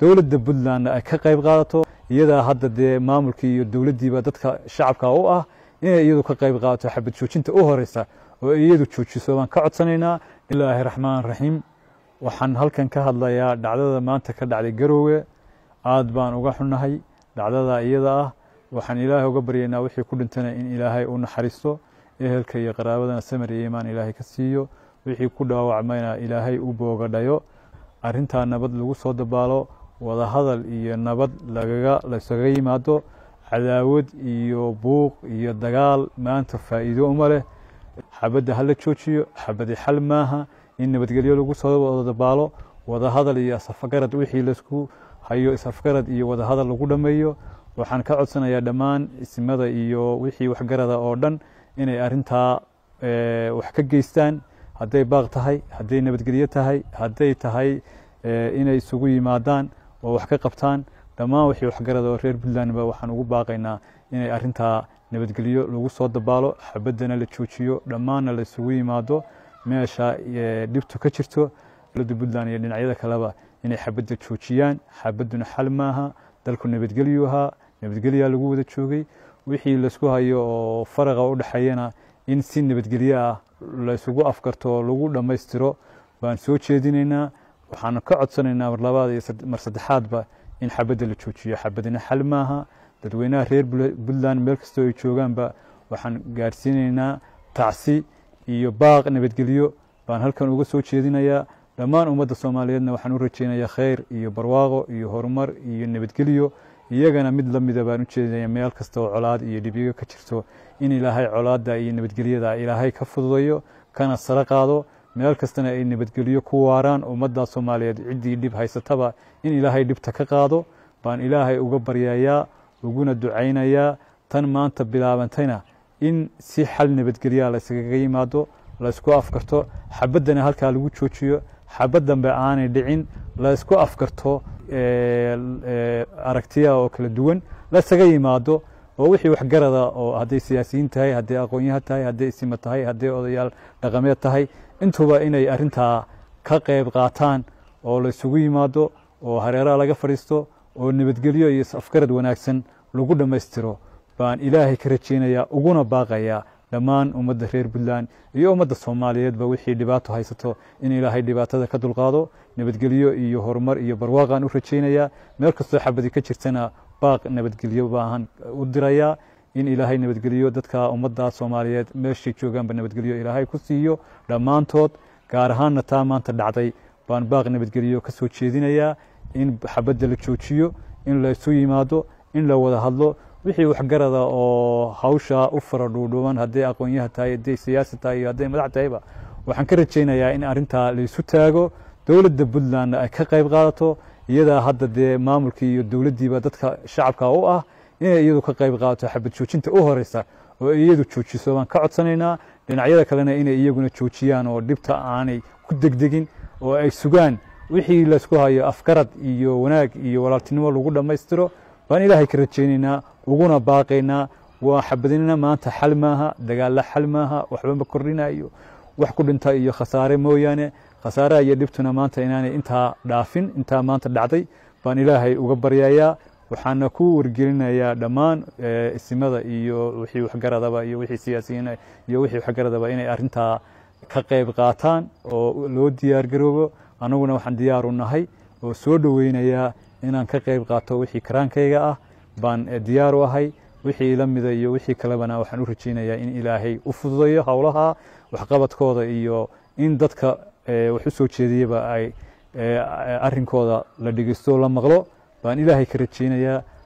dowladda puntlandna ay ka qayb qaadato iyadaa hadda dee maamulkii iyo dowladdiiba dadka shacabka u ah inay iyadu ka qayb qaadato xabad joojinta u horeysa oo iyadu joojiso baan ka codsanaynaa ilaahi raxmaan raxiim waxaan halkan ka hadlayaa dhacdada maanta ka dhacday garoowe aad baan uga xunnahay dhacdadaa iyada ah waxaan ilaahay uga baryaynaa wixii ku dhintana in ilaahay u naxariisto ehelka iyo qaraabadana samar iyo imaan ilaahay ka siiyo wixii ku dhaawacmayna ilaahay u boogadhayo arrintaa nabad lagu soo dabaalo wadahadal iyo nabad lagaga laysaga yimaado cadaawad iyo buuq iyo dagaal maanta faa'iido uma leh xabadda ha la joojiyo xabadi xal maaha in nabadgelyo lagu soo wadabaalo wadahadal iyo safgarad wixii laisku hayo safgarad iyo wadahadal lagu dhammeeyo waxaan ka codsanayaa dhammaan ismada iyo wixii waxgarada oo dhan inay arintaa eh, wax ka geystaan hadday baaq tahay hadday nabadgelyo tahay hadday tahay eh, inay isugu yimaadaan oo wax ka qabtaan dhammaan wixii waxgarada oo reer puntlandba waxaan ugu baaqaynaa inay arintaa nabadgelyo lagu soo dabaalo xabadana la joojiyo dhammaanna laisugu yimaado meesha eh, dhibtu ka jirto dowladda puntland iyo dhinacyada kaleba inay xabadda joojiyaan xabadduna xal maaha dalku nabadgelyu ahaa nabadgelyaa lagu wada joogay wixii laisku hayo oo faraqa u dhexeeyana in si nabadgelye ah laysugu afgarto oo lagu dhammaystiro baan soo jeedinaynaa waxaanu ka codsanaynaa mar labaad iyo mar saddexaadba in xabadda la joojiyo xabadina xal maaha dadweynaha reer puntland meel kastoo ay joogaanba waxaan gaadhsiinaynaa tacsi iyo baaq nabadgelyo baan halkan uga soo jeedinayaa dhammaan ummadda soomaaliyeedna waxaan u rajaynayaa khayr iyo barwaaqo iyo horumar iyo nabadgelyo iyagana mid lamida baan u jeedinayaa meel kasta oo colaad iyo dhibyago ka jirto in ilaahay colaadda iyo nabadgelyada ilaahay ka fududayo kana sare qaado meel kastana ay nabadgelyo ku waaraan ummadda soomaaliyeed ciddii dhib haysataba in ilaahay dhibta ka qaado baan ilaahay uga baryayaa uguna ducaynayaa tan maanta bilaabantayna in si xal nabadgelyaa layskaga yimaado laysku afgarto xabaddana halkaa lagu joojiyo xabaddanba aanay dhicin laysku afgarto aragtiyaha oo kala duwan laysaga yimaado oo wixii waxgarada oo hadday siyaasiyiin tahay hadday aqoonyaha tahay hadday isima tahay hadday odayaal dhaqameed tahay intuba inay arintaa ka qayb qaataan oo laysugu yimaado oo hareeraha laga fadhiisto oo nabadgelyo iyo afgarad wanaagsan lagu dhammaystiro baan ilaahay ka rajaynayaa uguna baaqayaa dhammaan ummadda reer puntland iyo ummadda soomaaliyeedba wixii dhibaato haysato in ilaahay dhibaatada ka dulqaado nabadgelyo iyo horumar iyo barwaaqaan u rajaynayaa meel kastoo xabadi ka jirtana baaq nabadgelyo baahan u dirayaa in ilaahay nabadgelyo dadka ummadda soomaaliyeed meeshay joogaanba nabadgelyo ilaahay ku siiyo dhammaantood gaar ahaanna taa maanta dhacday baan baaq nabadgelyo ka soo jeedinayaa in xabadda la joojiyo in laysu yimaado in la wada hadlo wixii waxgarada oo hawsha u faradhuudhuuban hadday aqoonyaha tahay hadday siyaasi tahay iyo hadday madax tahayba waxaan ka rajaynayaa in arrintaa laysu taago dowladda puntlandna ay ka qayb qaadato iyadaa hadda dee maamulkii iyo dowladdiiba dadka shacabka u ah inay iyadu ka qayb qaadato xabad joojinta u horeysa oo iyadu joojiso baan ka codsanaynaa dhinacyada kalena inay iyaguna joojiyaan oo dhibta aanay ku degdegin oo ay sugaan wixii laysku hayo afgarad iyo wanaag iyo walaaltinimo lagu dhammaystiro baan ilaahay ka rajaynaynaa uguna baaqaynaa waa xabadinana maanta xal maaha dagaalla xal maaha waxba ma kordhinayo wax ku dhinta iyo khasaare mooyaane khasaaraha iyo dhibtuna maanta inaanay intaa dhaafin intaa maanta dhacday baan ilaahay uga baryayaa waxaana ku wargelinayaa dhammaan eh, isimada iyo wixii waxgaradaba iyo wixii siyaasiyiina iyo wixii waxgaradaba inay arrintaa ka qayb qaataan oo loo diyaargaroobo anaguna waxaan diyaaru nahay oo soo dhoweynayaa inaan ka qayb qaato wixii karaankayga ah baan eh, diyaar u ahay wixii la mida iyo wixii kalebana waxaan u rajaynayaa in ilaahay u fududayo howlaha waxqabadkooda iyo in dadka eh, wax u soo jeediyaba ay eh, arinkooda la dhegeysto la maqlo baan ilaahay ka rajaynayaa